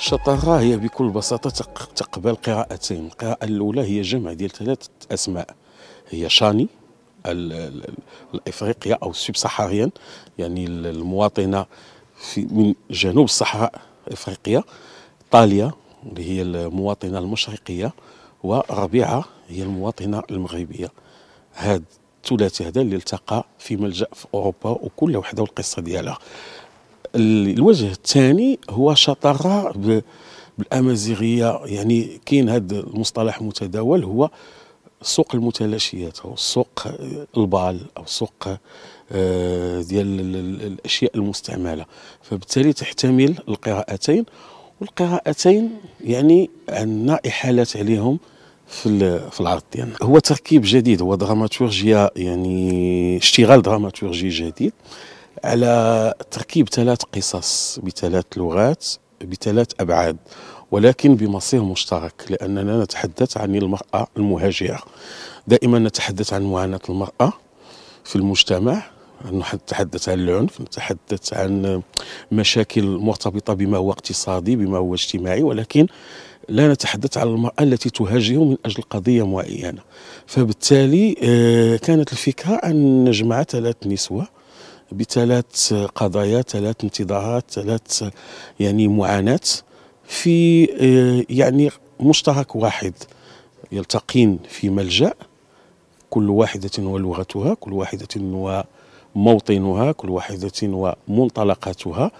شطرة هي بكل بساطة تقبل قراءتين القراءة الأولى هي جمع ديال ثلاثة أسماء هي شاني الإفريقيا أو السب صحاريان يعني المواطنة في من جنوب الصحراء إفريقيا طاليا اللي هي المواطنة المشرقية وربيعة هي المواطنة المغربية هاد الثلاثي هذا اللي التقى في ملجأ في أوروبا وكل وحدة والقصة ديالها الوجه الثاني هو شطره بالامازيغيه يعني كاين هذا المصطلح المتداول هو سوق المتلاشيات او سوق البال او سوق آه، ديال الاشياء المستعمله فبالتالي تحتمل القراءتين والقراءتين يعني عندنا احالات عليهم في في العرض ديالنا هو تركيب جديد هو دراماتورجيا يعني اشتغال دراماتورجي جديد على تركيب ثلاث قصص بثلاث لغات بثلاث أبعاد ولكن بمصير مشترك لأننا نتحدث عن المرأة المهاجرة دائما نتحدث عن معاناة المرأة في المجتمع نتحدث عن العنف نتحدث عن مشاكل مرتبطة بما هو اقتصادي بما هو اجتماعي ولكن لا نتحدث عن المرأة التي تهاجر من أجل قضية معينة فبالتالي آه، كانت الفكرة أن نجمع ثلاث نسوة بثلاث قضايا ثلاث انتظارات ثلاث يعني معاناة في آه، يعني مشترك واحد يلتقين في ملجأ كل واحدة ولغتها كل واحدة وموطنها كل واحدة ومنطلقاتها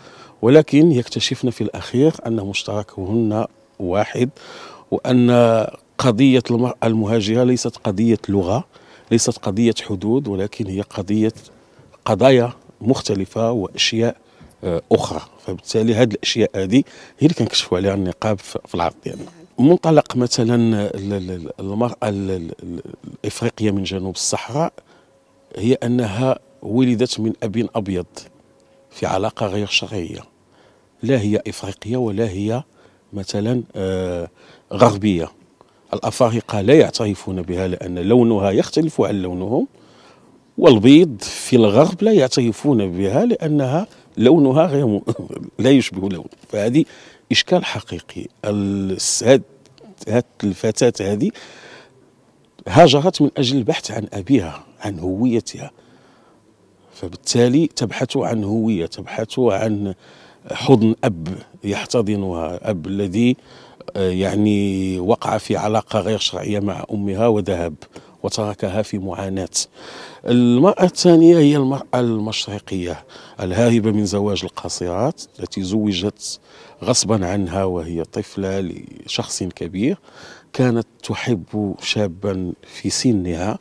ولكن يكتشفن في الأخير أن مشتركهن واحد وأن قضية المرأة المهاجرة ليست قضية لغة ليست قضية حدود ولكن هي قضية قضايا مختلفه واشياء آه، اخرى فبالتالي هذه الاشياء هذه هي اللي كنكشفوا عليها النقاب في العرض ديالنا منطلق مثلا المراه الافريقيه من جنوب الصحراء هي انها ولدت من اب ابيض في علاقه غير شرعيه لا هي افريقيه ولا هي مثلا آه، غربيه الافارقه لا يعترفون بها لان لونها يختلف عن لونهم والبيض في الغرب لا يعترفون بها لأنها لونها غير لا يشبه لون فهذه إشكال حقيقي هاد الفتاة هذه هاجرت من أجل البحث عن أبيها عن هويتها فبالتالي تبحث عن هوية تبحث عن حضن أب يحتضنها أب الذي آه، يعني وقع في علاقة غير شرعية مع أمها وذهب وتركها في معاناة المرأة الثانية هي المرأة المشرقية الهاربة من زواج القاصرات التي زوجت غصبا عنها وهي طفلة لشخص كبير كانت تحب شابا في سنها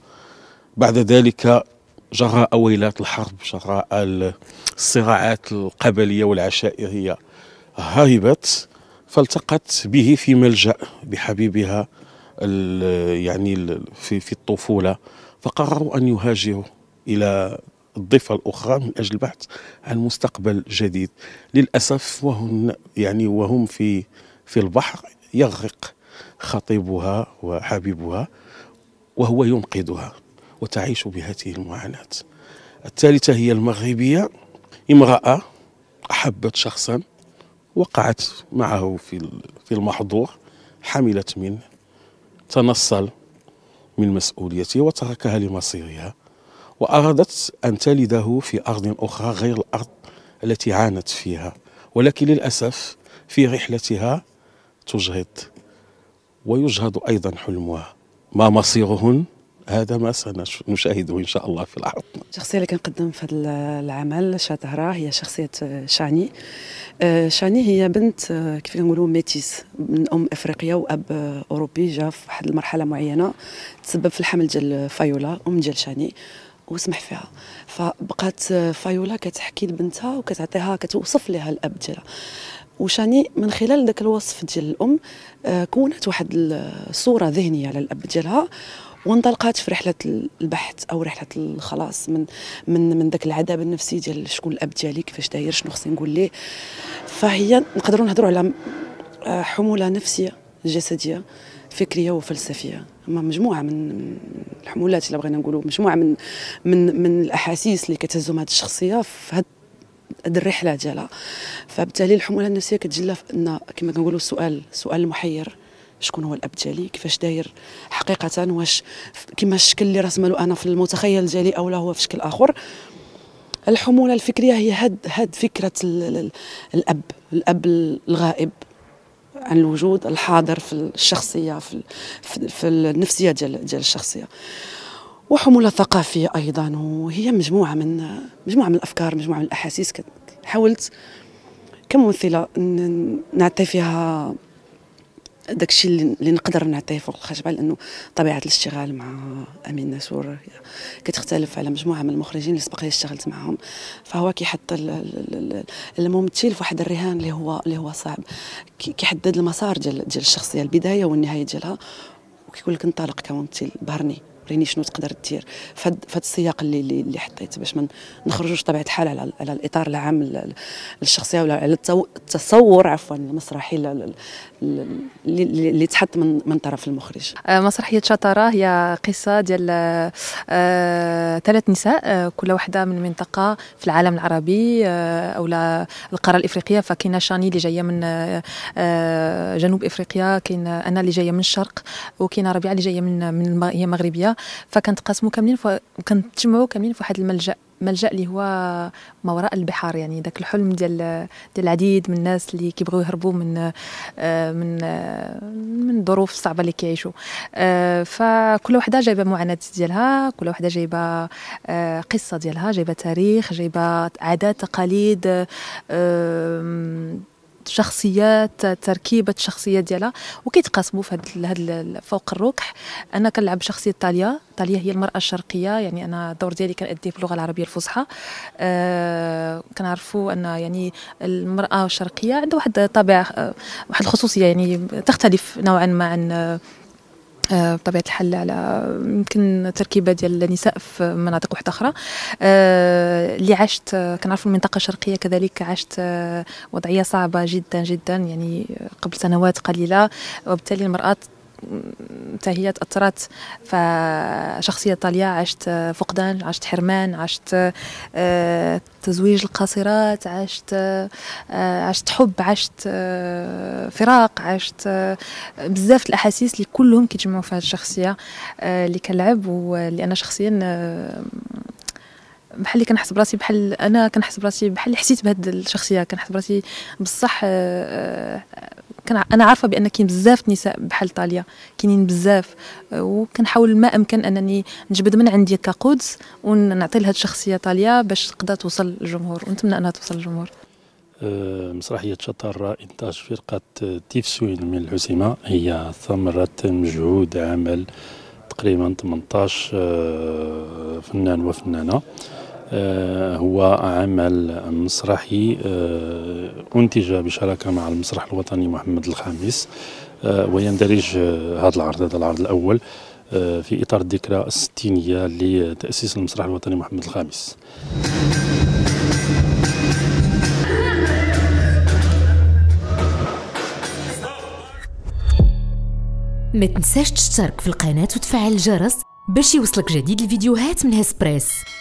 بعد ذلك جراء ويلات الحرب جراء الصراعات القبلية والعشائرية هربت فالتقت به في ملجأ بحبيبها يعني في في الطفوله فقرروا ان يهاجروا الى الضفه الاخرى من اجل البحث عن مستقبل جديد للاسف وهم يعني وهم في في البحر يغرق خطيبها وحبيبها وهو ينقذها وتعيش بهذه المعاناه الثالثه هي المغربيه امراه احبت شخصا وقعت معه في في المحظور حملت منه تنصل من مسؤوليته وتركها لمصيرها وأرادت أن تلده في أرض أخرى غير الأرض التي عانت فيها ولكن للأسف في رحلتها تجهض ويجهض أيضا حلمها ما مصيرهن هذا ما سنشاهده ان شاء الله في العرض الشخصيه اللي كنقدم في هذا العمل شاتهرا هي شخصيه شاني آه، شاني هي بنت آه، كيف نقولوا ميتيس من ام افريقيه واب آه، اوروبي جا في واحد المرحله معينه تسبب في الحمل ديال فايولا ام ديال شاني وسمح فيها فبقات فايولا كتحكي لبنتها وكتعطيها كتوصف لها الاب ديالها وشاني من خلال ذاك الوصف ديال الام كونت واحد الصوره ذهنيه على الاب ديالها وانطلقت في رحله البحث او رحله الخلاص من من من ذاك العذاب النفسي ديال شكون الاب ديالي كيفاش داير شنو خصني نقول ليه فهي نقدروا نهضروا على آه، حموله نفسيه جسديه فكريه وفلسفيه هما مجموعه من الحمولات اللي بغينا نقولوا مجموعه من من من الاحاسيس اللي كتهزهم هذه الشخصيه في هذه هاد الرحله ديالها فبالتالي الحموله النفسيه كتجلى في ان كما كنقولوا السؤال سؤال محير شكون هو الاب ديالي كيفاش داير حقيقه واش كما الشكل اللي رسمه له انا في المتخيل ديالي او لا هو في شكل اخر الحموله الفكريه هي هاد هاد فكره الاب الاب الغائب عن الوجود الحاضر في الشخصيه في في النفسيه ديال ديال الشخصيه وحموله ثقافيه ايضا وهي مجموعه من مجموعه من الافكار مجموعه من الاحاسيس حاولت كممثله نعطي فيها داكشي اللي نقدر نعطيه فوق الخشبه لانه طبيعه الاشتغال مع امين ناسور كتختلف على مجموعه من المخرجين اللي سبق لي اشتغلت معهم فهو كيحط الممثل في واحد الرهان اللي هو اللي هو صعب كيحدد المسار ديال ديال الشخصيه البدايه والنهايه ديالها وكيقول لك انطلق كممثل بهرني وريني شنو تقدر دير فهاد السياق اللي اللي حطيت باش ما نخرجوش طبيعه الحال على, على الاطار العام للشخصيه ولا على التصور عفوا المسرحي اللي تحط من من طرف المخرج أه، مسرحيه شطره هي قصه ديال أه، ثلاث نساء أه، كل واحده من منطقه في العالم العربي او القاره الافريقيه فكاينه شاني اللي جايه من جنوب افريقيا كاين انا اللي جايه من الشرق وكاينه ربيعه اللي جايه من من هي مغربيه فكنتقاسموا كاملين كنتجمعوا كاملين في واحد الملجا ملجا اللي هو ما وراء البحار يعني ذاك الحلم ديال ديال العديد من الناس اللي كيبغيو يهربوا من آه، من آه، من الظروف الصعبه اللي كيعيشوا آه، فكل وحده جايبه معاناه ديالها كل وحده جايبه قصه ديالها جايبه تاريخ جايبه عادات تقاليد شخصيات تركيبه شخصيات ديالها وكيتقاسموا في هذا فوق الركح انا كنلعب شخصيه طاليا طاليا هي المراه الشرقيه يعني انا الدور ديالي كنأديه باللغه العربيه الفصحى أه كنعرفوا ان يعني المراه الشرقيه عندها واحد طابع آه، واحد الخصوصيه يعني تختلف نوعا ما عن آه، بطبيعه الحال على يمكن تركيبه ديال النساء في مناطق واحده اخرى آه، اللي عشت آه، كنعرف المنطقه الشرقيه كذلك عشت وضعيه صعبه جدا جدا يعني قبل سنوات قليله وبالتالي المراه حتى هي فشخصيه طاليا عشت آه، فقدان عشت حرمان عشت آه، تزويج القاصرات عشت آه، عشت حب عشت فراق عشت بزاف الاحاسيس اللي كلهم كيتجمعوا في هذه الشخصيه اللي كنلعب واللي انا شخصيا بحال اللي كنحس براسي بحال انا كنحس براسي بحال حسيت بهاد الشخصيه كنحس براسي بصح انا عارفه بان كاين بزاف نساء بحال طاليا كاينين بزاف آه، وكنحاول ما امكن انني نجبد من عندي كقدس ونعطي لهاد الشخصيه طاليا باش تقدر توصل للجمهور ونتمنى انها توصل للجمهور آه، مسرحية شطر إنتاج فرقة تيفسوين من الحسيمة هي ثمرة مجهود عمل تقريبا 18 آه، فنان وفنانة آه، هو عمل مسرحي آه، أنتج بشراكة مع المسرح الوطني محمد الخامس آه، ويندرج هذا العرض هذا العرض الأول في إطار الذكرى الستينية لتأسيس المسرح الوطني محمد الخامس ما تنساش تشترك في القناة وتفعل الجرس باش يوصلك جديد الفيديوهات من هسبريس